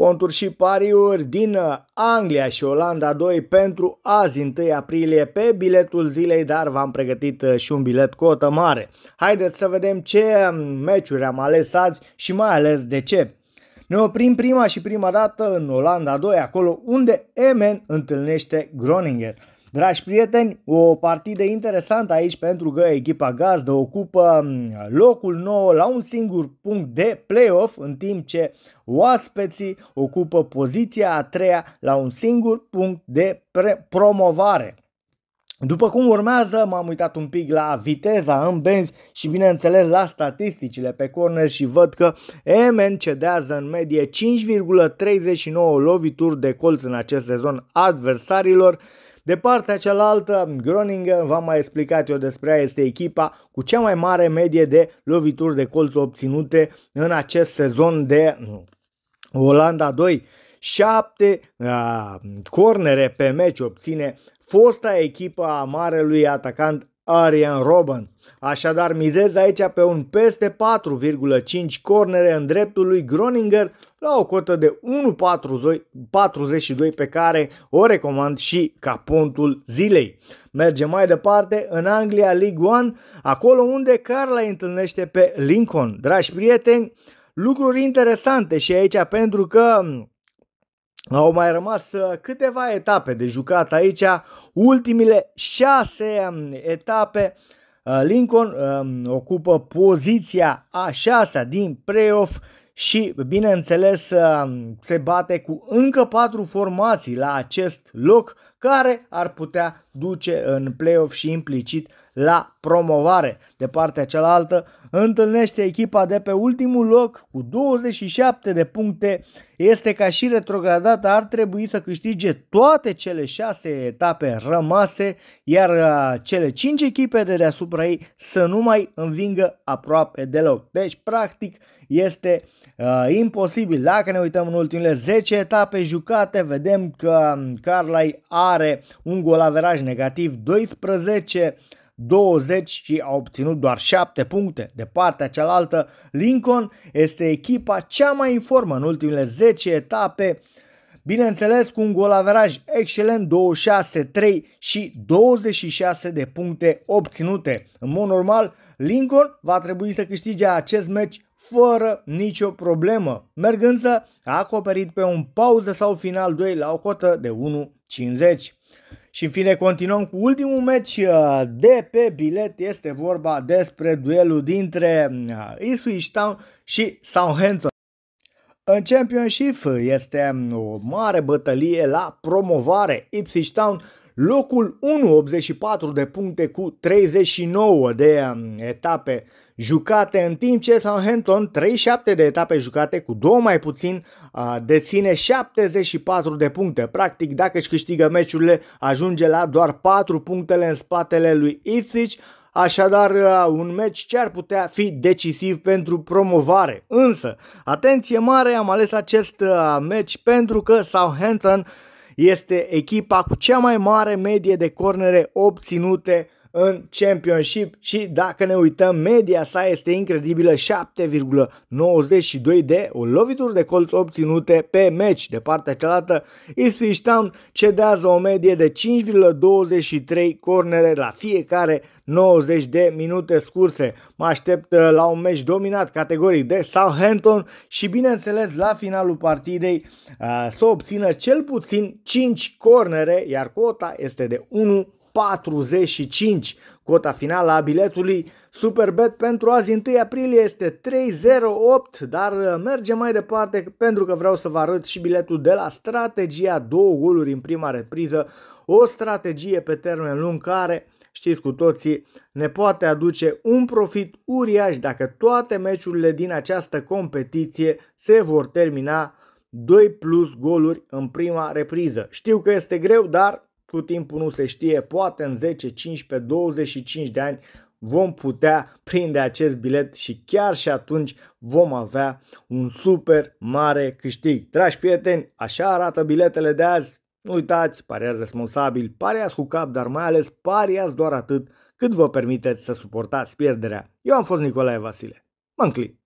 Conturi și pariuri din uh, Anglia și Olanda 2 pentru azi 1 aprilie pe biletul zilei, dar v-am pregătit uh, și un bilet cotă mare. Haideți să vedem ce um, meciuri am ales azi și mai ales de ce. Ne oprim prima și prima dată în Olanda 2, acolo unde Emen întâlnește Groninger. Dragi prieteni, o partidă interesantă aici pentru că echipa gazdă ocupă mm, locul nou la un singur punct de playoff, în timp ce oaspeții ocupă poziția a treia la un singur punct de promovare. După cum urmează, m-am uitat un pic la viteza în benzi și bineînțeles la statisticile pe corner și văd că Emen cedează în medie 5,39 lovituri de colț în acest sezon adversarilor, de partea cealaltă, Groningen, v-am mai explicat eu despre ea, este echipa cu cea mai mare medie de lovituri de colț obținute în acest sezon de Olanda 2. 7 cornere pe meci obține fosta echipă a marelui atacant Arian Robben. Așadar, mizez aici pe un peste 4,5 cornere în dreptul lui Groninger la o cotă de 1,42 pe care o recomand și ca pontul zilei. Mergem mai departe în Anglia League One, acolo unde Carla întâlnește pe Lincoln. Dragi prieteni, lucruri interesante și aici pentru că au mai rămas uh, câteva etape de jucat aici, ultimile șase um, etape. Uh, Lincoln um, ocupă poziția a șasea din playoff și, bineînțeles, um, se bate cu încă patru formații la acest loc care ar putea duce în play-off și implicit la promovare. De partea cealaltă întâlnește echipa de pe ultimul loc cu 27 de puncte. Este ca și retrogradată, ar trebui să câștige toate cele 6 etape rămase, iar uh, cele 5 echipe de deasupra ei să nu mai învingă aproape deloc. Deci, practic, este uh, imposibil. Dacă ne uităm în ultimele 10 etape jucate, vedem că um, Carlai are un gol averaj punctaj negativ 12, 20 și a obținut doar 7 puncte. De partea cealaltă, Lincoln este echipa cea mai în formă în ultimele 10 etape, bineînțeles cu un gol averaj excelent 26-3 și 26 de puncte obținute. În mod normal, Lincoln va trebui să câștige acest meci fără nicio problemă, mergând să a acoperit pe un pauză sau final 2 la o cotă de 1 50. Și în fine continuăm cu ultimul meci uh, de pe bilet, este vorba despre duelul dintre Ipswich uh, Town și Southampton. În Championship este um, o mare bătălie la promovare. Ipswich Town Locul 1, 84 de puncte cu 39 de um, etape jucate, în timp ce Southampton, 37 de etape jucate, cu două mai puțin, deține 74 de puncte. Practic, dacă își câștigă meciurile, ajunge la doar 4 punctele în spatele lui Ipswich, Așadar, un meci ce ar putea fi decisiv pentru promovare. Însă, atenție mare, am ales acest meci pentru că Southampton uh, este echipa cu cea mai mare medie de cornere obținute în Championship și dacă ne uităm, media sa este incredibilă, 7,92 de lovituri de colț obținute pe meci. De partea cealaltă, Eastwich Town cedează o medie de 5,23 cornere la fiecare 90 de minute scurse. Mă aștept uh, la un meci dominat categoric de Southampton și bineînțeles la finalul partidei uh, să obțină cel puțin 5 cornere, iar cota este de 1 45. Cota finală a biletului Superbet pentru azi 1 aprilie este 308, dar uh, mergem mai departe pentru că vreau să vă arăt și biletul de la strategia două goluri în prima repriză, o strategie pe termen lung care știți cu toții, ne poate aduce un profit uriaș dacă toate meciurile din această competiție se vor termina 2 plus goluri în prima repriză. Știu că este greu, dar cu timpul nu se știe, poate în 10, 15, 25 de ani vom putea prinde acest bilet și chiar și atunci vom avea un super mare câștig. Dragi prieteni, așa arată biletele de azi. Nu uitați, pariați responsabil, pariați cu cap, dar mai ales pariați doar atât cât vă permiteți să suportați pierderea. Eu am fost Nicolae Vasile. Mă înclin.